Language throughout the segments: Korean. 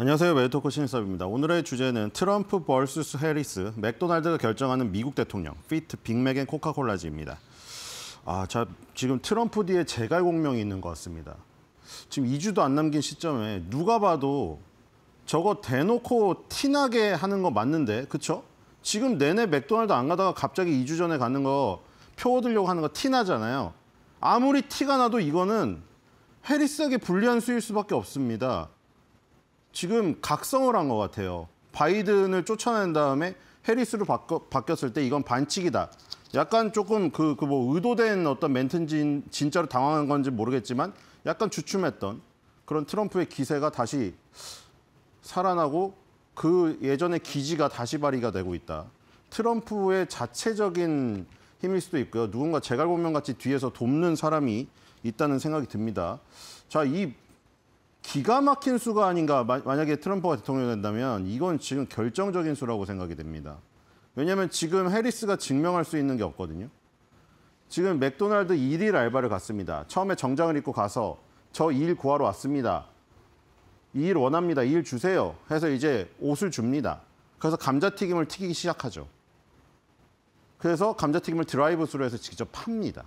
안녕하세요. 웨이토코 신입섭입니다. 오늘의 주제는 트럼프 vs 해리스, 맥도날드가 결정하는 미국 대통령, 피트, 빅맥앤 코카콜라지입니다. 아, 자, 지금 트럼프 뒤에 재갈공명이 있는 것 같습니다. 지금 2주도 안 남긴 시점에 누가 봐도 저거 대놓고 티나게 하는 거 맞는데, 그쵸? 지금 내내 맥도날드 안 가다가 갑자기 2주 전에 가는 거 표 얻으려고 하는 거 티나잖아요. 아무리 티가 나도 이거는 해리스에게 불리한 수일 수밖에 없습니다. 지금 각성을 한 것 같아요. 바이든을 쫓아낸 다음에 해리스로 바꿔, 바뀌었을 때 이건 반칙이다. 약간 조금 그, 그뭐 의도된 어떤 멘트인지 진짜로 당황한 건지 모르겠지만 약간 주춤했던 그런 트럼프의 기세가 다시 살아나고 그 예전의 기지가 다시 발휘가 되고 있다. 트럼프의 자체적인 힘일 수도 있고요. 누군가 제갈공명 같이 뒤에서 돕는 사람이 있다는 생각이 듭니다. 자, 이 기가 막힌 수가 아닌가 만약에 트럼프가 대통령이 된다면 이건 지금 결정적인 수라고 생각이 됩니다. 왜냐하면 지금 해리스가 증명할 수 있는 게 없거든요. 지금 맥도날드 1일 알바를 갔습니다. 처음에 정장을 입고 가서 저 일 구하러 왔습니다. 일 원합니다. 일 주세요. 해서 이제 옷을 줍니다. 그래서 감자튀김을 튀기기 시작하죠. 그래서 감자튀김을 드라이브스루 해서 직접 팝니다.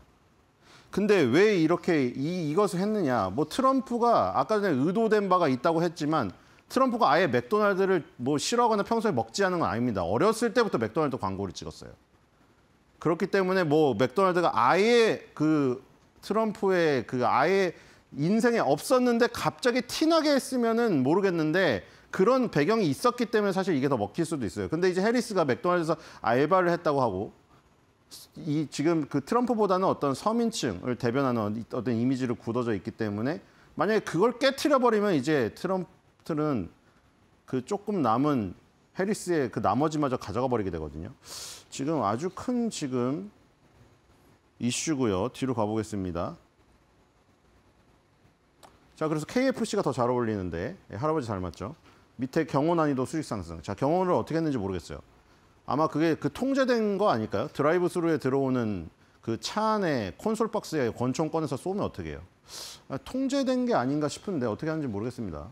근데 왜 이렇게 이, 이것을 했느냐. 뭐 트럼프가 아까 전에 의도된 바가 있다고 했지만 트럼프가 아예 맥도날드를 뭐 싫어하거나 평소에 먹지 않은 건 아닙니다. 어렸을 때부터 맥도날드 광고를 찍었어요. 그렇기 때문에 뭐 맥도날드가 아예 그 트럼프의 그 아예 인생에 없었는데 갑자기 티나게 했으면은 모르겠는데 그런 배경이 있었기 때문에 사실 이게 더 먹힐 수도 있어요. 근데 이제 해리스가 맥도날드에서 알바를 했다고 하고 이 지금 그 트럼프보다는 어떤 서민층을 대변하는 어떤 이미지로 굳어져 있기 때문에 만약에 그걸 깨트려 버리면 이제 트럼프는 그 조금 남은 해리스의 그 나머지마저 가져가 버리게 되거든요. 지금 아주 큰 지금 이슈고요. 뒤로 가보겠습니다. 자, 그래서 KFC가 더 잘 어울리는데 예, 할아버지 닮았죠. 밑에 경호 난이도 수익 상승. 자, 경호를 어떻게 했는지 모르겠어요. 아마 그게 그 통제된 거 아닐까요? 드라이브 스루에 들어오는 그 차 안에 콘솔 박스에 권총 꺼내서 쏘면 어떻게 해요? 아, 통제된 게 아닌가 싶은데 어떻게 하는지 모르겠습니다.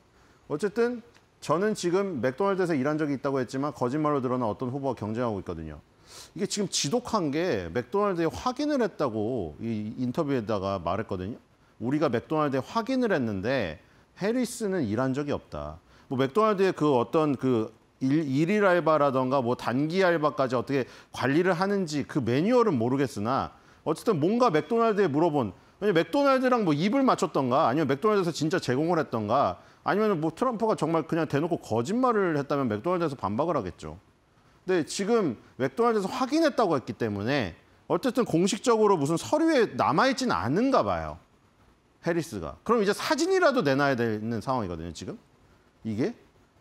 어쨌든 저는 지금 맥도날드에서 일한 적이 있다고 했지만 거짓말로 드러난 어떤 후보가 경쟁하고 있거든요. 이게 지금 지독한 게 맥도날드에 확인을 했다고 이 인터뷰에다가 말했거든요. 우리가 맥도날드에 확인을 했는데 해리스는 일한 적이 없다. 뭐 맥도날드의 그 어떤 그 일, 일일 알바라던가 뭐 단기 알바까지 어떻게 관리를 하는지 그 매뉴얼은 모르겠으나 어쨌든 뭔가 맥도날드에 물어본 왜냐 맥도날드랑 뭐 입을 맞췄던가 아니면 맥도날드에서 진짜 제공을 했던가 아니면 뭐 트럼프가 정말 그냥 대놓고 거짓말을 했다면 맥도날드에서 반박을 하겠죠. 근데 지금 맥도날드에서 확인했다고 했기 때문에 어쨌든 공식적으로 무슨 서류에 남아있진 않은가 봐요. 해리스가. 그럼 이제 사진이라도 내놔야 되는 상황이거든요, 지금. 이게.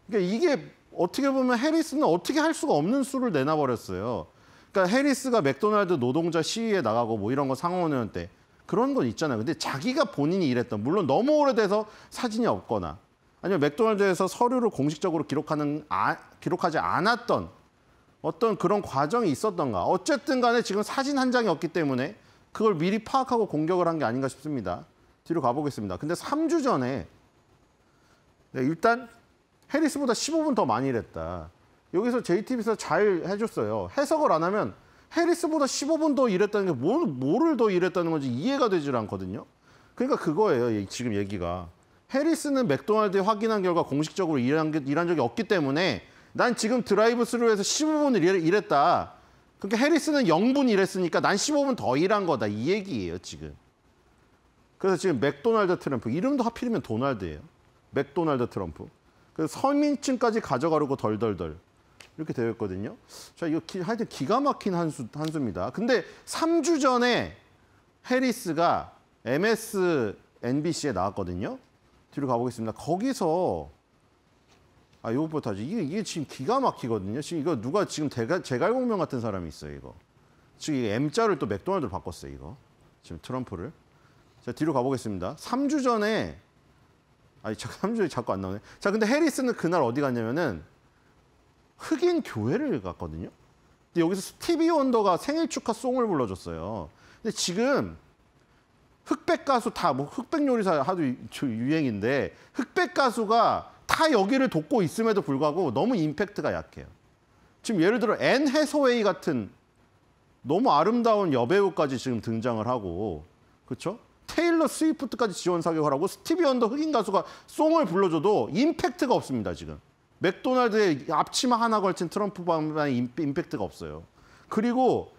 그러니까 이게 어떻게 보면 해리스는 어떻게 할 수가 없는 수를 내놔버렸어요. 그러니까 해리스가 맥도날드 노동자 시위에 나가고 뭐 이런 거 상원의원 때 그런 건 있잖아요. 근데 자기가 본인이 일했던 물론 너무 오래돼서 사진이 없거나 아니면 맥도날드에서 서류를 공식적으로 기록하는 아, 기록하지 않았던 어떤 그런 과정이 있었던가 어쨌든 간에 지금 사진 한 장이 없기 때문에 그걸 미리 파악하고 공격을 한 게 아닌가 싶습니다. 뒤로 가보겠습니다. 근데 3주 전에 네, 일단 해리스보다 15분 더 많이 일했다. 여기서 JTBC가 잘 해줬어요. 해석을 안 하면 해리스보다 15분 더 일했다는 게 뭘, 뭐를 더 일했다는 건지 이해가 되질 않거든요. 그러니까 그거예요. 지금 얘기가. 해리스는 맥도날드에 확인한 결과 공식적으로 일한, 게, 일한 적이 없기 때문에 난 지금 드라이브 스루에서 15분을 일, 일했다. 그러니까 해리스는 0분 일했으니까 난 15분 더 일한 거다. 이 얘기예요, 지금. 그래서 지금 맥도날드 트럼프, 이름도 하필이면 도날드예요. 맥도날드 트럼프. 서민층까지 그 가져가려고 덜덜덜 이렇게 되어 있거든요. 자, 이거 기, 하여튼 기가 막힌 한수, 한수입니다. 근데 3주 전에 해리스가 MS NBC에 나왔거든요. 뒤로 가보겠습니다. 거기서 아, 요것부터 하죠. 이게, 이게 지금 기가 막히거든요. 지금 이거 누가 지금 제갈공명 같은 사람이 있어요, 이거. 지금 이 M자를 또 맥도날드로 바꿨어요, 이거. 지금 트럼프를. 자, 뒤로 가보겠습니다. 3주 전에 아니, 삼주에 자꾸 안 나오네. 자, 근데 해리스는 그날 어디 갔냐면은 흑인 교회를 갔거든요. 근데 여기서 스티비 원더가 생일 축하 송을 불러줬어요. 근데 지금 흑백 가수 다 뭐 흑백 요리사 하도 유행인데 흑백 가수가 다 여기를 돕고 있음에도 불구하고 너무 임팩트가 약해요. 지금 예를 들어 앤 해서웨이 같은 너무 아름다운 여배우까지 지금 등장을 하고 그렇죠? 테일러 스위프트까지 지원 사격을 하고 스티비 언더 흑인 가수가 송을 불러줘도 임팩트가 없습니다, 지금. 맥도날드에 앞치마 하나 걸친 트럼프 방만의 임팩트가 없어요. 그리고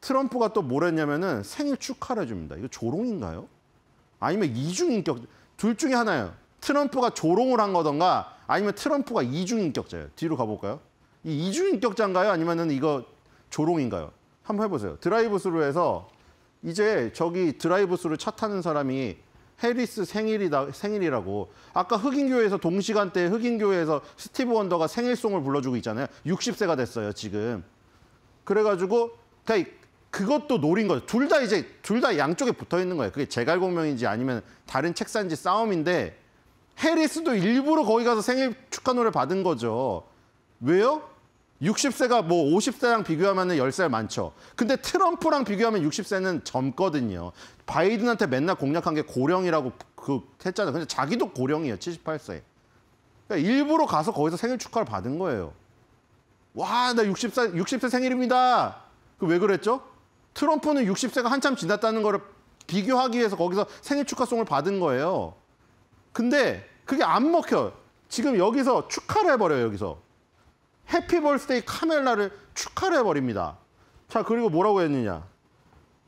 트럼프가 또 뭘 했냐면은 생일 축하를 해줍니다. 이거 조롱인가요? 아니면 이중인격, 둘 중에 하나예요. 트럼프가 조롱을 한 거던가 아니면 트럼프가 이중인격자예요. 뒤로 가볼까요? 이 이중인격자인가요? 아니면은 이거 조롱인가요? 한번 해보세요. 드라이브 스루에서 이제 저기 드라이브 스루 차 타는 사람이 해리스 생일이다, 생일이라고 아까 흑인교회에서 동시간대 흑인교회에서 스티브 원더가 생일송을 불러주고 있잖아요. 60세가 됐어요, 지금. 그래가지고 그 그것도 노린 거죠. 둘 다 이제 둘 다 양쪽에 붙어 있는 거예요. 그게 제갈공명인지 아니면 다른 책사인지 싸움인데 해리스도 일부러 거기 가서 생일 축하 노래 받은 거죠. 왜요? 60세가 뭐 50세랑 비교하면 10살 많죠. 근데 트럼프랑 비교하면 60세는 젊거든요. 바이든한테 맨날 공략한 게 고령이라고 그 했잖아요. 근데 자기도 고령이에요. 78세. 그러니까 일부러 가서 거기서 생일 축하를 받은 거예요. 와, 나 60세, 60세 생일입니다. 그 왜 그랬죠? 트럼프는 60세가 한참 지났다는 거를 비교하기 위해서 거기서 생일 축하송을 받은 거예요. 근데 그게 안 먹혀요. 지금 여기서 축하를 해버려요, 여기서. 해피 벌스데이 카멜라를 축하를 해버립니다. 자, 그리고 뭐라고 했느냐.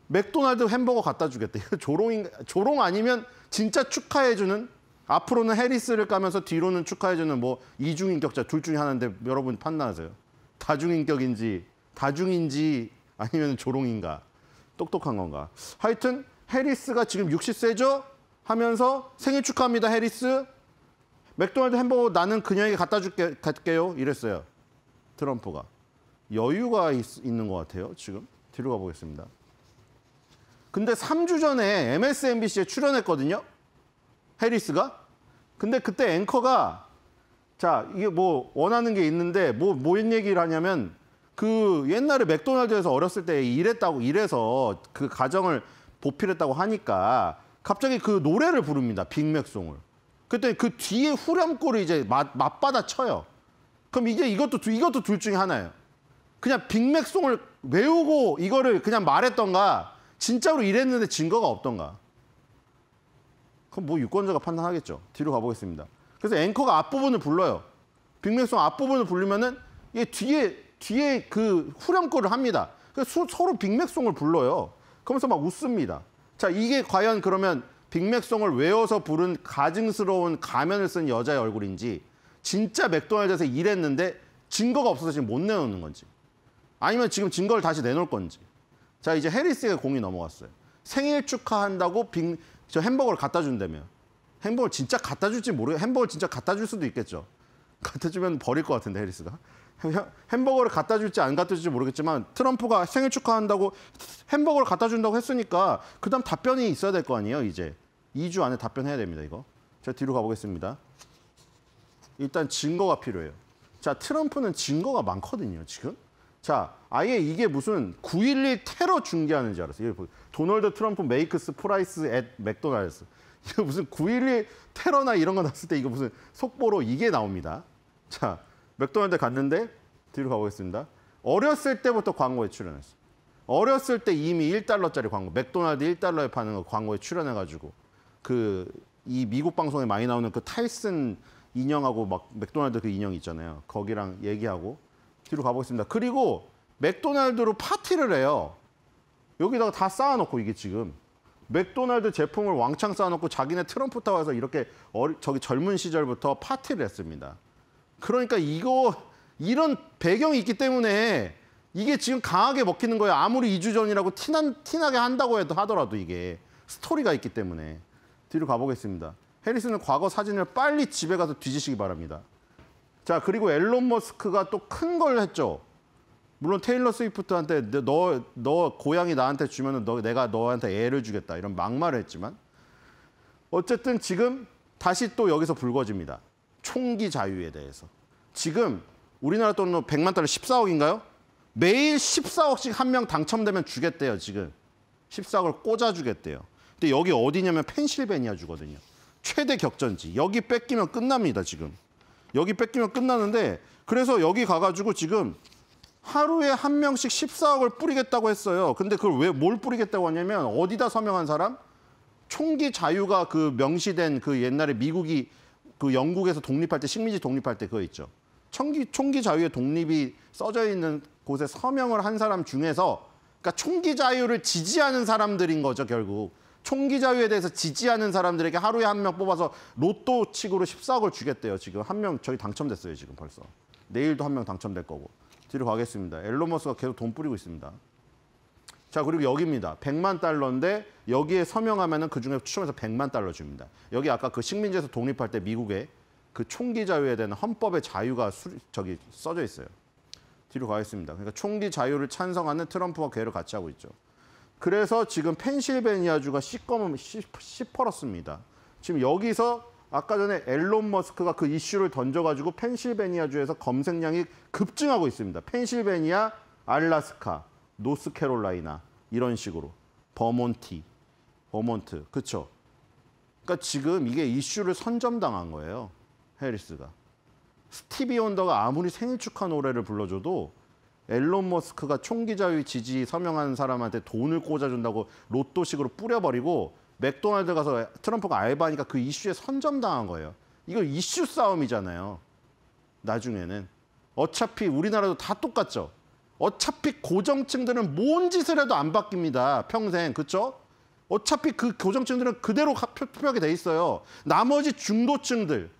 맥도날드 햄버거 갖다 주겠대. 조롱인, 조롱 아니면 진짜 축하해주는 앞으로는 해리스를 까면서 뒤로는 축하해주는 뭐 이중인격자 둘 중에 하나인데 여러분 판단하세요. 다중인격인지 다중인지 아니면 조롱인가 똑똑한 건가. 하여튼 해리스가 지금 60세죠? 하면서 생일 축하합니다 해리스. 맥도날드 햄버거 나는 그녀에게 갖다 줄게, 갈게요 이랬어요. 트럼프가 여유가 있, 있는 것 같아요. 지금 뒤로 가보겠습니다. 근데 3주 전에 MSNBC에 출연했거든요. 해리스가. 근데 그때 앵커가 자 이게 뭐 원하는 게 있는데 뭐 뭐인 얘기를 하냐면 그 옛날에 맥도날드에서 어렸을 때 일했다고 일해서 그 가정을 보필했다고 하니까 갑자기 그 노래를 부릅니다 빅맥송을 그때 그 뒤에 후렴구를 이제 맞, 맞받아 쳐요 그럼 이제 이것도 이것도 둘 중에 하나예요. 그냥 빅맥송을 외우고 이거를 그냥 말했던가 진짜로 이랬는데 증거가 없던가. 그럼 뭐 유권자가 판단하겠죠. 뒤로 가보겠습니다. 그래서 앵커가 앞부분을 불러요. 빅맥송 앞부분을 불리면은 얘 뒤에 뒤에 그 후렴구를 합니다. 그래서 서로 빅맥송을 불러요. 그러면서 막 웃습니다. 자 이게 과연 그러면 빅맥송을 외워서 부른 가증스러운 가면을 쓴 여자의 얼굴인지 진짜 맥도날드에서 일했는데 증거가 없어서 지금 못 내놓는 건지 아니면 지금 증거를 다시 내놓을 건지 자 이제 해리스에게 공이 넘어갔어요 생일 축하한다고 빙, 저 햄버거를 갖다 준다며 햄버거를 진짜 갖다 줄지 모르겠 햄버거를 진짜 갖다 줄 수도 있겠죠 갖다 주면 버릴 것 같은데 해리스가 햄버거를 갖다 줄지 안 갖다 줄지 모르겠지만 트럼프가 생일 축하한다고 햄버거를 갖다 준다고 했으니까 그다음 답변이 있어야 될 거 아니에요 이제 2주 안에 답변해야 됩니다 이거 제가 뒤로 가보겠습니다 일단 증거가 필요해요. 자, 트럼프는 증거가 많거든요, 지금. 자, 아예 이게 무슨 9.11 테러 중계하는 줄 알았어요. 도널드 트럼프 메이크스 프라이스 앳 맥도날드. 이거 무슨 9.11 테러나 이런 거 났을 때 이거 무슨 속보로 이게 나옵니다. 자, 맥도날드 갔는데 뒤로 가보겠습니다. 어렸을 때부터 광고에 출연했어요. 어렸을 때 이미 1달러짜리 광고, 맥도날드 1달러에 파는 거 광고에 출연해가지고 그 이 미국 방송에 많이 나오는 그 타이슨 인형하고 막 맥도날드 그 인형 있잖아요. 거기랑 얘기하고 뒤로 가보겠습니다. 그리고 맥도날드로 파티를 해요. 여기다가 다 쌓아놓고 이게 지금 맥도날드 제품을 왕창 쌓아놓고 자기네 트럼프 타워에서 이렇게 어리, 저기 젊은 시절부터 파티를 했습니다. 그러니까 이거 이런 배경이 있기 때문에 이게 지금 강하게 먹히는 거예요. 아무리 2주 전이라고 티난, 티나게 한다고 해도 하더라도 이게 스토리가 있기 때문에 뒤로 가보겠습니다. 해리슨은 과거 사진을 빨리 집에 가서 뒤지시기 바랍니다. 자, 그리고 앨런 머스크가 또 큰 걸 했죠. 물론 테일러 스위프트한테 너, 너 고양이 나한테 주면 너, 내가 너한테 애를 주겠다. 이런 막말을 했지만. 어쨌든 지금 다시 또 여기서 불거집니다. 총기 자유에 대해서. 지금 우리나라 돈으로 100만 달러 14억인가요? 매일 14억씩 한 명 당첨되면 주겠대요, 지금. 14억을 꽂아주겠대요. 근데 여기 어디냐면 펜실베니아 주거든요. 최대 격전지. 여기 뺏기면 끝납니다, 지금. 여기 뺏기면 끝나는데 그래서 여기 가가지고 지금 하루에 한 명씩 14억을 뿌리겠다고 했어요. 근데 그걸 왜 뭘 뿌리겠다고 하냐면 어디다 서명한 사람? 총기 자유가 그 명시된 그 옛날에 미국이 그 영국에서 독립할 때 식민지 독립할 때 그거 있죠. 총기 총기 자유의 독립이 써져 있는 곳에 서명을 한 사람 중에서 그러니까 총기 자유를 지지하는 사람들인 거죠, 결국. 총기 자유에 대해서 지지하는 사람들에게 하루에 한 명 뽑아서 로또 칙으로 14억을 주겠대요. 지금 한 명 저희 당첨됐어요. 지금 벌써. 내일도 한 명 당첨될 거고. 뒤로 가겠습니다. 엘런 머스가 계속 돈 뿌리고 있습니다. 자, 그리고 여기입니다. 100만 달러인데 여기에 서명하면은 그중에 추첨해서 100만 달러 줍니다. 여기 아까 그 식민지에서 독립할 때미국의그 총기 자유에 대한 헌법의 자유가 수, 저기 써져 있어요. 뒤로 가겠습니다. 그러니까 총기 자유를 찬성하는 트럼프와 괴를 같이 하고 있죠. 그래서 지금 펜실베니아주가 시꺼먼 시퍼렀습니다 지금 여기서 아까 전에 앨론 머스크가 그 이슈를 던져가지고 펜실베니아주에서 검색량이 급증하고 있습니다. 펜실베니아, 알라스카, 노스캐롤라이나 이런 식으로 버몬티, 버몬트, 그렇죠? 그러니까 지금 이게 이슈를 선점당한 거예요. 해리스가 스티비 온더가 아무리 생일 축하 노래를 불러줘도 앨런 머스크가 총기 자유 지지 서명한 사람한테 돈을 꽂아준다고 로또식으로 뿌려버리고 맥도날드 가서 트럼프가 알바하니까 그 이슈에 선점당한 거예요. 이거 이슈 싸움이잖아요. 나중에는. 어차피 우리나라도 다 똑같죠. 어차피 고정층들은 뭔 짓을 해도 안 바뀝니다. 평생. 그렇죠? 어차피 그 고정층들은 그대로 투표하게돼 있어요. 나머지 중도층들.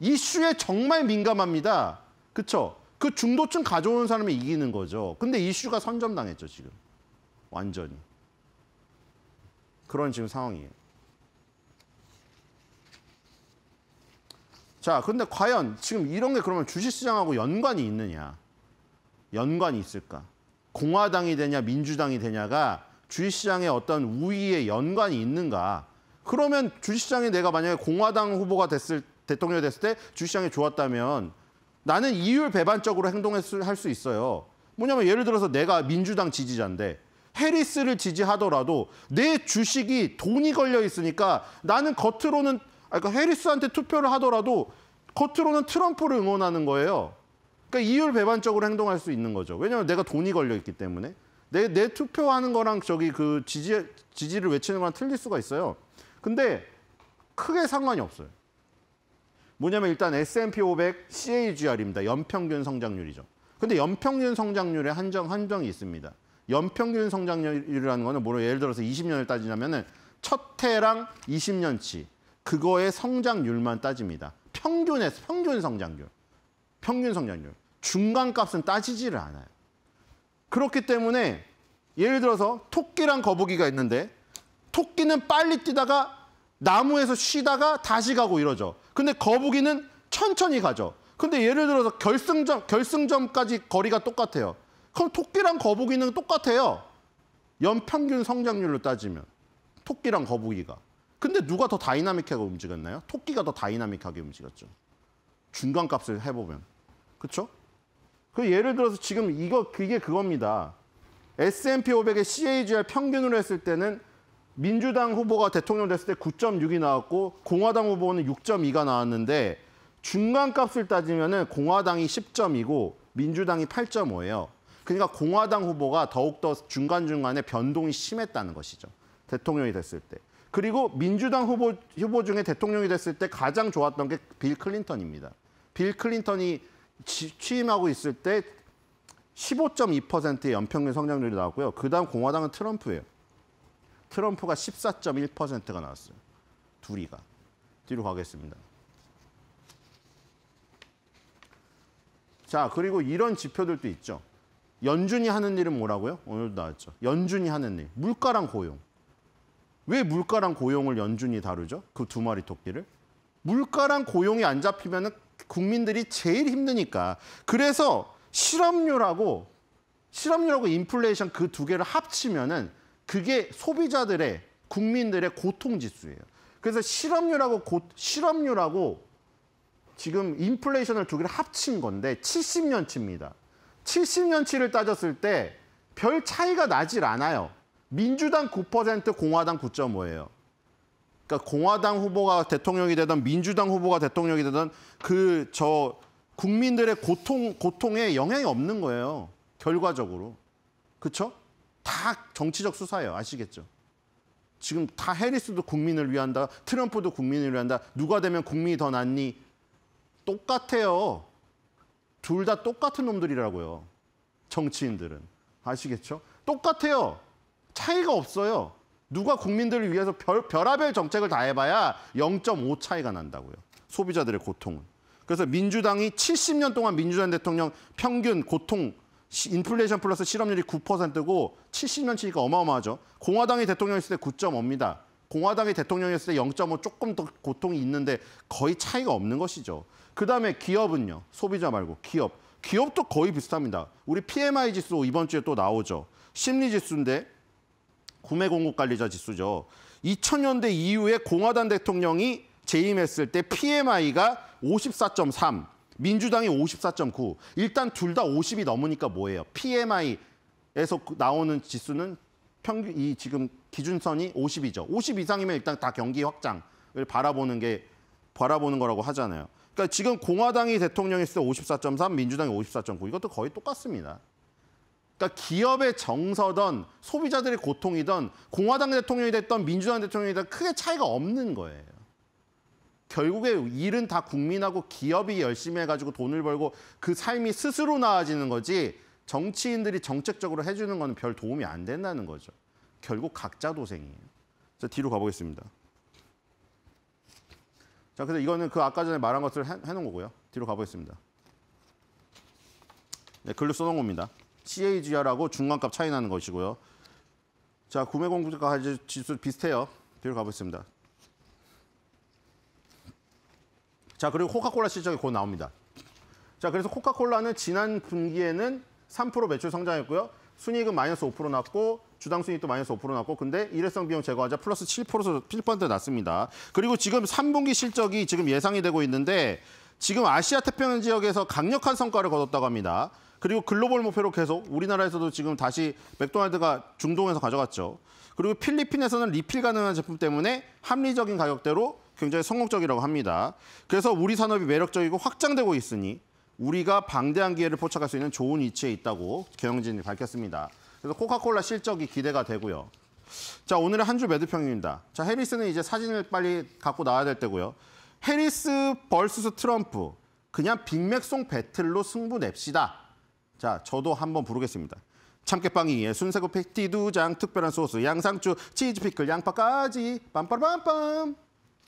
이슈에 정말 민감합니다. 그렇죠? 그 중도층 가져오는 사람이 이기는 거죠. 근데 이슈가 선점당했죠, 지금. 완전히. 그런 지금 상황이에요. 자, 근데 과연 지금 이런 게 그러면 주식시장하고 연관이 있느냐? 연관이 있을까? 공화당이 되냐, 민주당이 되냐가 주식시장의 어떤 우위에 연관이 있는가? 그러면 주식시장에 내가 만약에 공화당 후보가 됐을 대통령이 됐을 때 주식시장이 좋았다면 나는 이율 배반적으로 행동할 수 있어요. 뭐냐면 예를 들어서 내가 민주당 지지자인데 해리스를 지지하더라도 내 주식이 돈이 걸려 있으니까 나는 겉으로는 그러니까 해리스한테 투표를 하더라도 겉으로는 트럼프를 응원하는 거예요. 그러니까 이율 배반적으로 행동할 수 있는 거죠. 왜냐하면 내가 돈이 걸려 있기 때문에 내, 내 투표하는 거랑 저기 그 지지 지지를 외치는 거랑 틀릴 수가 있어요. 근데 크게 상관이 없어요. 뭐냐면 일단 S&P 500 CAGR입니다. 연평균 성장률이죠. 근데 연평균 성장률에 한정 한정이 있습니다. 연평균 성장률이라는 거는 뭐로 예를 들어서 20년을 따지냐면은 첫 해랑 20년치 그거의 성장률만 따집니다. 평균의 평균 성장률. 평균 성장률. 중간값은 따지지를 않아요. 그렇기 때문에 예를 들어서 토끼랑 거북이가 있는데 토끼는 빨리 뛰다가 나무에서 쉬다가 다시 가고 이러죠. 근데 거북이는 천천히 가죠. 근데 예를 들어서 결승점, 결승점까지 거리가 똑같아요. 그럼 토끼랑 거북이는 똑같아요. 연평균 성장률로 따지면. 토끼랑 거북이가. 근데 누가 더 다이나믹하게 움직였나요? 토끼가 더 다이나믹하게 움직였죠. 중간값을 해보면. 그렇죠? 그 예를 들어서 지금 이거 그게 그겁니다. S&P 500의 CAGR 평균으로 했을 때는 민주당 후보가 대통령 됐을 때 9.6이 나왔고 공화당 후보는 6.2가 나왔는데 중간값을 따지면 공화당이 10점이고 민주당이 8.5예요. 그러니까 공화당 후보가 더욱더 중간중간에 변동이 심했다는 것이죠. 대통령이 됐을 때. 그리고 민주당 후보, 후보 중에 대통령이 됐을 때 가장 좋았던 게 빌 클린턴입니다. 빌 클린턴이 취임하고 있을 때 15.2%의 연평균 성장률이 나왔고요. 그다음 공화당은 트럼프예요. 트럼프가 14.1%가 나왔어요. 둘이가. 뒤로 가겠습니다. 자, 그리고 이런 지표들도 있죠. 연준이 하는 일은 뭐라고요? 오늘도 나왔죠. 연준이 하는 일. 물가랑 고용. 왜 물가랑 고용을 연준이 다루죠? 그 두 마리 토끼를. 물가랑 고용이 안 잡히면 국민들이 제일 힘드니까. 그래서 실업률하고 실업률하고 인플레이션 그 두 개를 합치면은 그게 소비자들의 국민들의 고통 지수예요. 그래서 실업률하고 고, 실업률하고 지금 인플레이션을 두 개를 합친 건데 70년치입니다. 70년치를 따졌을 때 별 차이가 나질 않아요. 민주당 9%, 공화당 9.5예요. 그러니까 공화당 후보가 대통령이 되던 민주당 후보가 대통령이 되던 그 저 국민들의 고통 고통에 영향이 없는 거예요. 결과적으로. 그렇죠? 다 정치적 수사예요. 아시겠죠? 지금 다 해리스도 국민을 위한다. 트럼프도 국민을 위한다. 누가 되면 국민이 더 낫니? 똑같아요. 둘 다 똑같은 놈들이라고요. 정치인들은. 아시겠죠? 똑같아요. 차이가 없어요. 누가 국민들을 위해서 별, 별하별 정책을 다 해봐야 0.5 차이가 난다고요. 소비자들의 고통은. 그래서 민주당이 70년 동안 민주당 대통령 평균 고통 인플레이션 플러스 실업률이 9%고 70년치니까 어마어마하죠. 공화당이 대통령이을때 9.5입니다. 공화당이 대통령이을때 0.5 조금 더 고통이 있는데 거의 차이가 없는 것이죠. 그다음에 기업은요. 소비자 말고 기업. 기업도 거의 비슷합니다. 우리 PMI 지수 이번 주에 또 나오죠. 심리 지수인데 구매 공급 관리자 지수죠. 2000년대 이후에 공화당 대통령이 재임했을 때 PMI가 54.3, 민주당이 54.9. 일단 둘 다 50이 넘으니까 뭐예요? PMI에서 그 나오는 지수는 평균 이 지금 기준선이 50이죠. 50 이상이면 일단 다 경기 확장을 바라보는 게 바라보는 거라고 하잖아요. 그러니까 지금 공화당이 대통령 했을 때 54.3, 민주당이 54.9. 이것도 거의 똑같습니다. 그러니까 기업의 정서든 소비자들의 고통이든 공화당 대통령이 됐던 민주당 대통령이 됐던 크게 차이가 없는 거예요. 결국에 일은 다 국민하고 기업이 열심히 해가지고 돈을 벌고 그 삶이 스스로 나아지는 거지 정치인들이 정책적으로 해주는 건별 도움이 안 된다는 거죠. 결국 각자 도생이에요. 자, 뒤로 가보겠습니다. 자, 그래서 이거는 그 아까 전에 말한 것을 해, 놓은 거고요. 뒤로 가보겠습니다. 네, 글로 써놓은 겁니다. CAGR하고 중간값 차이 나는 것이고요. 자, 구매 공급가 지수 비슷해요. 뒤로 가보겠습니다. 자, 그리고 코카콜라 실적이 곧 나옵니다. 자, 그래서 코카콜라는 지난 분기에는 3% 매출 성장했고요. 순이익은 마이너스 5% 났고 주당 순이익도 마이너스 5% 났고 근데 일회성 비용 제거하자 플러스 7% 7% 났습니다. 그리고 지금 3분기 실적이 지금 예상이 되고 있는데 지금 아시아 태평양 지역에서 강력한 성과를 거뒀다고 합니다. 그리고 글로벌 목표로 계속 우리나라에서도 지금 다시 맥도날드가 중동에서 가져갔죠. 그리고 필리핀에서는 리필 가능한 제품 때문에 합리적인 가격대로 굉장히 성공적이라고 합니다. 그래서 우리 산업이 매력적이고 확장되고 있으니 우리가 방대한 기회를 포착할 수 있는 좋은 위치에 있다고 경영진이 밝혔습니다. 그래서 코카콜라 실적이 기대가 되고요. 자, 오늘의 한줄 매드평입니다. 자, 해리스는 이제 사진을 빨리 갖고 나와야 될 때고요. 해리스 벌스스 트럼프. 그냥 빅맥송 배틀로 승부 냅시다. 자, 저도 한번 부르겠습니다. 참깨빵 이에 순세고 패티 두 장, 특별한 소스, 양상추, 치즈피클, 양파까지 빰빠빰빰